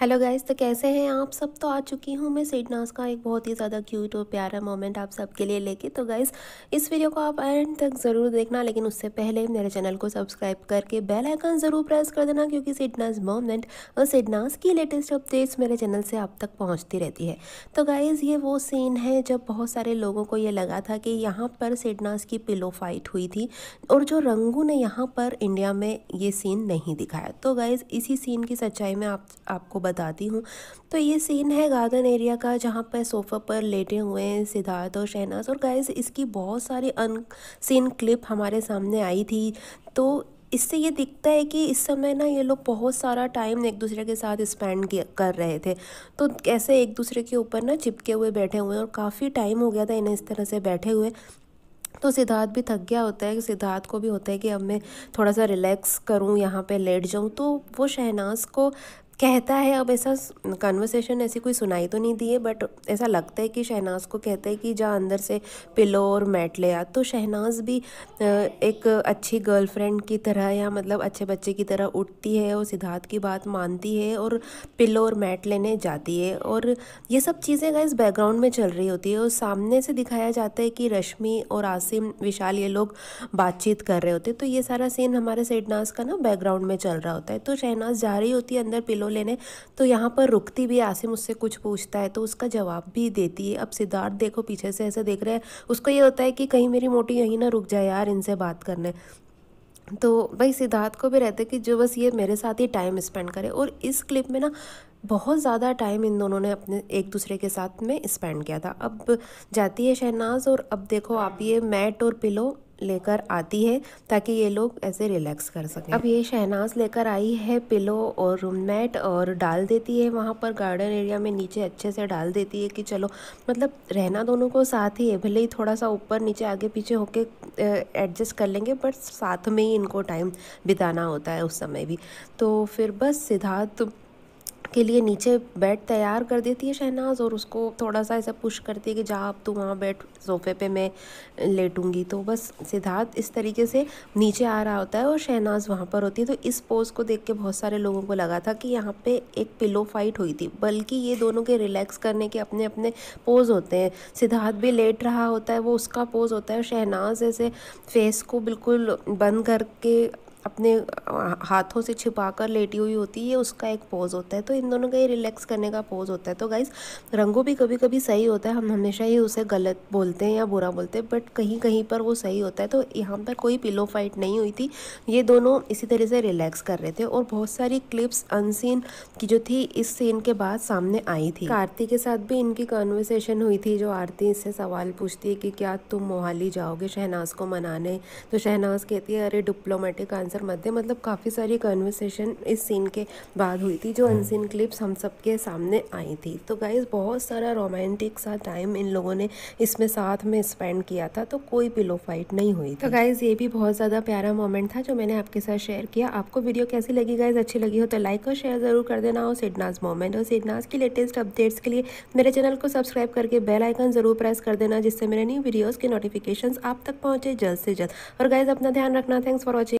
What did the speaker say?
Hello guys तो कैसे हैं आप सब तो आ चुकी हूँ मैं सीडनास का एक बहुत ही ज़्यादा क्यूट और प्यारा मोमेंट आप सबके लिए लेके तो गाइस इस वीडियो को आप एंड तक ज़रूर देखना लेकिन उससे पहले मेरे चैनल को सब्सक्राइब करके बेल आइकन ज़रूर प्रेस कर देना क्योंकि सीडनास मोमेंट और सीडनास की लेटेस्ट अपडेट्स मेरे चैनल से आप तक पहुँचती रहती है तो गाइज़ ये वो सीन है जब बहुत सारे लोगों को ये लगा था कि यहाँ पर सीडनास की पिलो फाइट हुई थी और जो रंगू ने यहाँ पर इंडिया में ये सीन नहीं दिखाया तो गाइज़ इसी सीन की सच्चाई में आप आपको बताती हूँ तो ये सीन है गार्डन एरिया का जहाँ पर सोफ़ा पर लेटे हुए हैं सिद्धार्थ और शहनाज और गाइज इसकी बहुत सारी अन सीन क्लिप हमारे सामने आई थी तो इससे ये दिखता है कि इस समय ना ये लोग बहुत सारा टाइम एक दूसरे के साथ स्पेंड कर रहे थे तो कैसे एक दूसरे के ऊपर ना चिपके हुए बैठे हुए और काफ़ी टाइम हो गया था इन्हें इस तरह से बैठे हुए तो सिद्धार्थ भी थक गया होता है सिद्धार्थ को भी होता है कि अब मैं थोड़ा सा रिलैक्स करूं यहाँ पे लेट जाऊं तो वो शहनाज को कहता है अब ऐसा कन्वर्सेशन ऐसी कोई सुनाई तो नहीं दी है बट ऐसा लगता है कि शहनाज को कहता है कि जा अंदर से पिलो और मैट ले आ तो शहनाज भी एक अच्छी गर्लफ्रेंड की तरह या मतलब अच्छे बच्चे की तरह उठती है और सिद्धार्थ की बात मानती है और पिलो और मैट लेने जाती है और ये सब चीज़ें गाइस बैकग्राउंड में चल रही होती है और सामने से दिखाया जाता है कि रश्मि और आसिम विशाल ये लोग बातचीत कर रहे होते तो ये सारा सीन हमारे सेडनाज का ना बैकग्राउंड में चल रहा होता है तो शहनाज जा रही होती है अंदर पिलो चलो लेने तो यहाँ पर रुकती भी आसिम उससे कुछ पूछता है तो उसका जवाब भी देती है अब सिद्धार्थ देखो पीछे से ऐसे देख रहे हैं उसको ये होता है कि कहीं मेरी मोटी यहीं ना रुक जाए यार इनसे बात करने तो भाई सिद्धार्थ को भी रहता है कि जो बस ये मेरे साथ ही टाइम स्पेंड करे और इस क्लिप में ना बहुत ज़्यादा टाइम इन दोनों ने अपने एक दूसरे के साथ में स्पेंड किया था अब जाती है शहनाज और अब देखो आप ये मैट और पिलो लेकर आती है ताकि ये लोग ऐसे रिलैक्स कर सकें अब ये शहनाज लेकर आई है पिलो और रूम मैट और डाल देती है वहाँ पर गार्डन एरिया में नीचे अच्छे से डाल देती है कि चलो मतलब रहना दोनों को साथ ही है भले ही थोड़ा सा ऊपर नीचे आगे पीछे होके एडजस्ट कर लेंगे बट साथ में ही इनको टाइम बिताना होता है उस समय भी तो फिर बस सिद्धार्थ के लिए नीचे बेड तैयार कर देती है शहनाज और उसको थोड़ा सा ऐसा पुश करती है कि जा अब तू वहाँ बैठ सोफे पे मैं लेटूंगी तो बस सिद्धार्थ इस तरीके से नीचे आ रहा होता है और शहनाज वहाँ पर होती है तो इस पोज को देख के बहुत सारे लोगों को लगा था कि यहाँ पे एक पिलो फाइट हुई थी बल्कि ये दोनों के रिलैक्स करने के अपने अपने पोज होते हैं सिद्धार्थ भी लेट रहा होता है वो उसका पोज होता है शहनाज ऐसे फेस को बिल्कुल बंद करके अपने हाथों से छिपा कर लेटी हुई होती है उसका एक पोज होता है तो इन दोनों का ये रिलैक्स करने का पोज होता है तो गाइज रंगों भी कभी कभी सही होता है हम हमेशा ही उसे गलत बोलते हैं या बुरा बोलते हैं बट कहीं कहीं पर वो सही होता है तो यहाँ पर कोई पिलो फाइट नहीं हुई थी ये दोनों इसी तरह से रिलैक्स कर रहे थे और बहुत सारी क्लिप्स अनसीन की जो थी इस सीन के बाद सामने आई थी आरती के साथ भी इनकी कॉन्वर्सेशन हुई थी जो आरती इससे सवाल पूछती है कि क्या तुम मोहाली जाओगे शहनाज को मनाने तो शहनाज कहती है अरे डिप्लोमेटिक आंसर डांसर मध्य मतलब काफ़ी सारी कन्वर्सेशन इस सीन के बाद हुई थी जो अनसीन हम्म। क्लिप्स हम सब के सामने आई थी तो गाइज बहुत सारा रोमांटिक सा टाइम इन लोगों ने इसमें साथ में स्पेंड किया था तो कोई पिलो फाइट नहीं हुई तो गाइज ये भी बहुत ज़्यादा प्यारा मोमेंट था जो मैंने आपके साथ शेयर किया आपको वीडियो कैसी लगी गाइज अच्छी लगी हो तो लाइक और शेयर ज़रूर कर देना हो सिडनाज मोमेंट और सिडनाज की लेटेस्ट अपडेट्स के लिए मेरे चैनल को सब्सक्राइब करके बेल आइकन ज़रूर प्रेस कर देना जिससे मेरे न्यू वीडियोज़ के नोटिफिकेशन आप तक पहुँचे जल्द से जल्द और गाइज अपना ध्यान रखना थैंक्स फॉर वॉचिंग